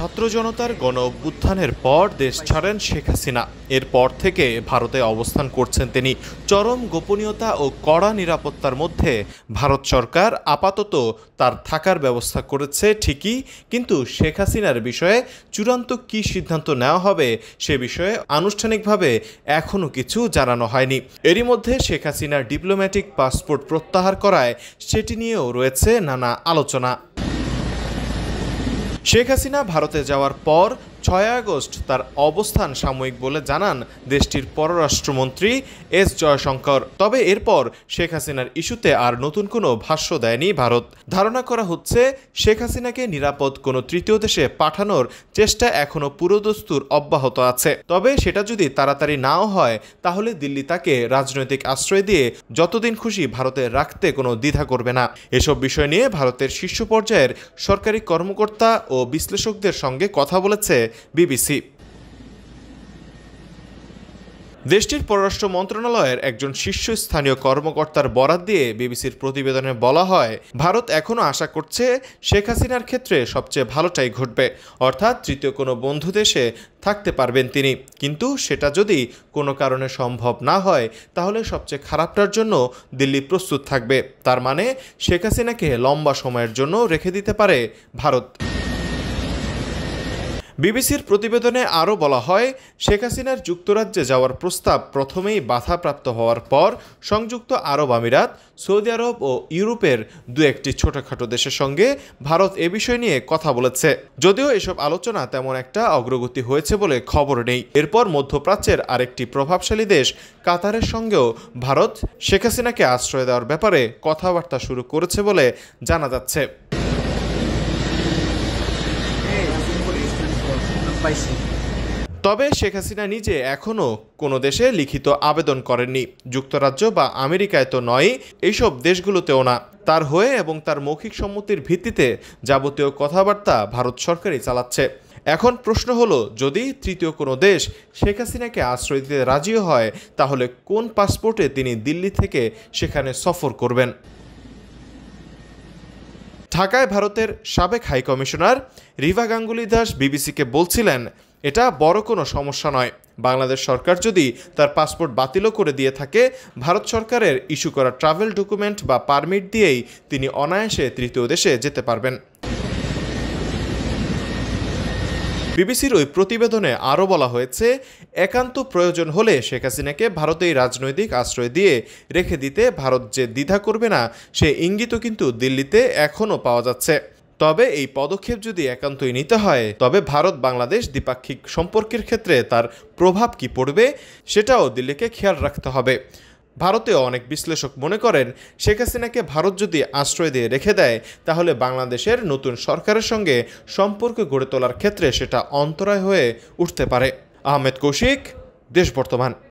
ছাত্র জনতার গণ অভ্যুত্থানের পর দেশ ছাড়েন শেখ হাসিনা এরপর থেকে ভারতে অবস্থান করছেন তিনি চরম গোপনীয়তা ও কড়া নিরাপত্তার মধ্যে ভারত সরকার আপাতত তার থাকার ব্যবস্থা করেছে ঠিকই কিন্তু শেখ হাসিনার বিষয়ে চূড়ান্ত কি সিদ্ধান্ত নেওয়া হবে সে বিষয়ে আনুষ্ঠানিকভাবে এখনও কিছু জানানো হয়নি এরই মধ্যে শেখ হাসিনার ডিপ্লোম্যাটিক পাসপোর্ট প্রত্যাহার করায় সেটি নিয়েও রয়েছে নানা আলোচনা শেখ হাসিনা ভারতে যাওয়ার পর ছয় আগস্ট তার অবস্থান সাময়িক বলে জানান দেশটির পররাষ্ট্রমন্ত্রী এস জয়শঙ্কর তবে এরপর শেখ হাসিনার ইস্যুতে আর নতুন কোনো ভাষ্য দেয়নি ভারত ধারণা করা হচ্ছে শেখ হাসিনাকে নিরাপদ কোনো তৃতীয় দেশে পাঠানোর চেষ্টা এখনও পুরোদস্তুর অব্যাহত আছে তবে সেটা যদি তাড়াতাড়ি নাও হয় তাহলে দিল্লি তাকে রাজনৈতিক আশ্রয় দিয়ে যতদিন খুশি ভারতে রাখতে কোনো দ্বিধা করবে না এসব বিষয় নিয়ে ভারতের শীর্ষ পর্যায়ের সরকারি কর্মকর্তা ও বিশ্লেষকদের সঙ্গে কথা বলেছে বিবিসি দেশটির পররাষ্ট্র মন্ত্রণালয়ের একজন শীর্ষস্থানীয় কর্মকর্তার বরাত দিয়ে বিবিসির প্রতিবেদনে বলা হয় ভারত এখনও আশা করছে শেখ হাসিনার ক্ষেত্রে সবচেয়ে ভালোটাই ঘটবে অর্থাৎ তৃতীয় কোনো বন্ধু দেশে থাকতে পারবেন তিনি কিন্তু সেটা যদি কোনো কারণে সম্ভব না হয় তাহলে সবচেয়ে খারাপটার জন্য দিল্লি প্রস্তুত থাকবে তার মানে শেখ হাসিনাকে লম্বা সময়ের জন্য রেখে দিতে পারে ভারত বিবিসির প্রতিবেদনে আরও বলা হয় শেখ হাসিনার যুক্তরাজ্যে যাওয়ার প্রস্তাব প্রথমেই বাধাপ্রাপ্ত হওয়ার পর সংযুক্ত আরব আমিরাত সৌদি আরব ও ইউরোপের দু একটি ছোটখাটো দেশের সঙ্গে ভারত এ বিষয় নিয়ে কথা বলেছে যদিও এসব আলোচনা তেমন একটা অগ্রগতি হয়েছে বলে খবর নেই এরপর মধ্যপ্রাচ্যের আরেকটি প্রভাবশালী দেশ কাতারের সঙ্গেও ভারত শেখ হাসিনাকে আশ্রয় দেওয়ার ব্যাপারে কথাবার্তা শুরু করেছে বলে জানা যাচ্ছে পাইছি তবে শেখ হাসিনা নিজে এখনও কোনো দেশে লিখিত আবেদন করেননি যুক্তরাজ্য বা আমেরিকায় তো নয় এইসব দেশগুলোতেও না তার হয়ে এবং তার মৌখিক সম্মতির ভিত্তিতে যাবতীয় কথাবার্তা ভারত সরকারই চালাচ্ছে এখন প্রশ্ন হলো যদি তৃতীয় কোনো দেশ শেখ হাসিনাকে আশ্রয় দিতে রাজিও হয় তাহলে কোন পাসপোর্টে তিনি দিল্লি থেকে সেখানে সফর করবেন ঢাকায় ভারতের সাবেক হাই কমিশনার রিভা গাঙ্গুলি দাস বিবিসিকে বলছিলেন এটা বড় কোনো সমস্যা নয় বাংলাদেশ সরকার যদি তার পাসপোর্ট বাতিলও করে দিয়ে থাকে ভারত সরকারের ইস্যু করা ট্রাভেল ডকুমেন্ট বা পারমিট দিয়েই তিনি অনায়াসে তৃতীয় দেশে যেতে পারবেন বিবিসির ওই প্রতিবেদনে আরও বলা হয়েছে একান্ত প্রয়োজন হলে শেখ হাসিনাকে ভারতেই রাজনৈতিক আশ্রয় দিয়ে রেখে দিতে ভারত যে দ্বিধা করবে না সে ইঙ্গিতও কিন্তু দিল্লিতে এখনও পাওয়া যাচ্ছে তবে এই পদক্ষেপ যদি একান্তই নিতে হয় তবে ভারত বাংলাদেশ দ্বিপাক্ষিক সম্পর্কের ক্ষেত্রে তার প্রভাব কি পড়বে সেটাও দিল্লিকে খেয়াল রাখতে হবে ভারতেও অনেক বিশ্লেষক মনে করেন শেখ হাসিনাকে ভারত যদি আশ্রয় দিয়ে রেখে দেয় তাহলে বাংলাদেশের নতুন সরকারের সঙ্গে সম্পর্ক গড়ে তোলার ক্ষেত্রে সেটা অন্তরায় হয়ে উঠতে পারে আহমেদ কৌশিক দেশ বর্তমান